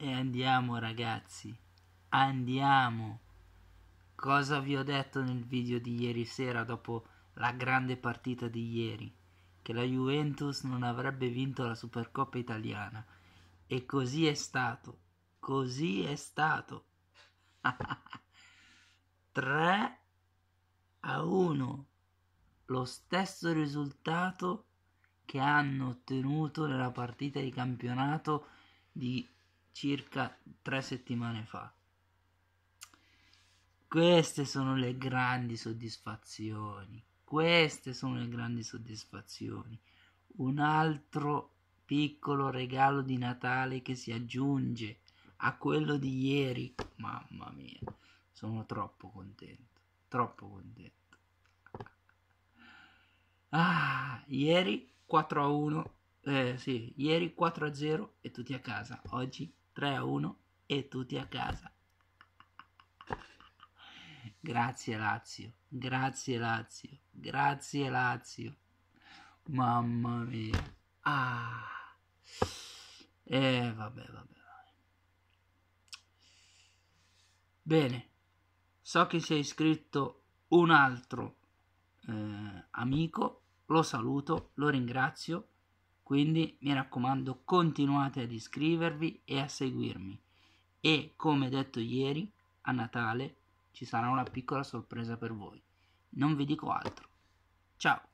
E andiamo ragazzi, andiamo! Cosa vi ho detto nel video di ieri sera dopo la grande partita di ieri? Che la Juventus non avrebbe vinto la Supercoppa italiana. E così è stato, così è stato. 3 a 1, lo stesso risultato che hanno ottenuto nella partita di campionato di circa tre settimane fa. Queste sono le grandi soddisfazioni. Queste sono le grandi soddisfazioni. Un altro piccolo regalo di Natale che si aggiunge a quello di ieri. Mamma mia, sono troppo contento, troppo contento. Ah, ieri 4 a 1, eh, sì, ieri 4 a 0 e tutti a casa. Oggi 3 a 1 e tutti a casa. Grazie Lazio, grazie Lazio, grazie Lazio. Mamma mia. Ah. E eh, vabbè, vabbè, vabbè. Bene, so che si è iscritto un altro eh, amico, lo saluto, lo ringrazio quindi mi raccomando continuate ad iscrivervi e a seguirmi. E come detto ieri, a Natale ci sarà una piccola sorpresa per voi. Non vi dico altro. Ciao!